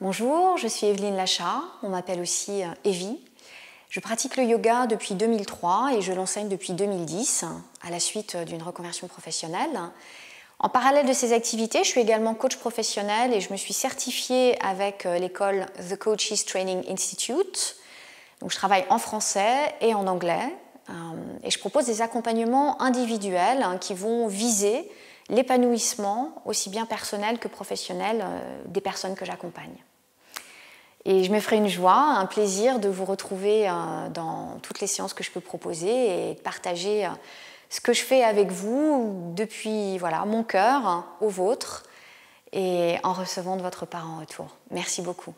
Bonjour, je suis Evelyne Lachat, on m'appelle aussi euh, Evie. Je pratique le yoga depuis 2003 et je l'enseigne depuis 2010 à la suite euh, d'une reconversion professionnelle. En parallèle de ces activités, je suis également coach professionnel et je me suis certifiée avec euh, l'école The Coaches Training Institute. Donc je travaille en français et en anglais et je propose des accompagnements individuels hein, qui vont viser l'épanouissement, aussi bien personnel que professionnel, euh, des personnes que j'accompagne. Et je me ferai une joie, un plaisir de vous retrouver euh, dans toutes les séances que je peux proposer et de partager euh, ce que je fais avec vous depuis voilà, mon cœur hein, au vôtre et en recevant de votre part en retour. Merci beaucoup.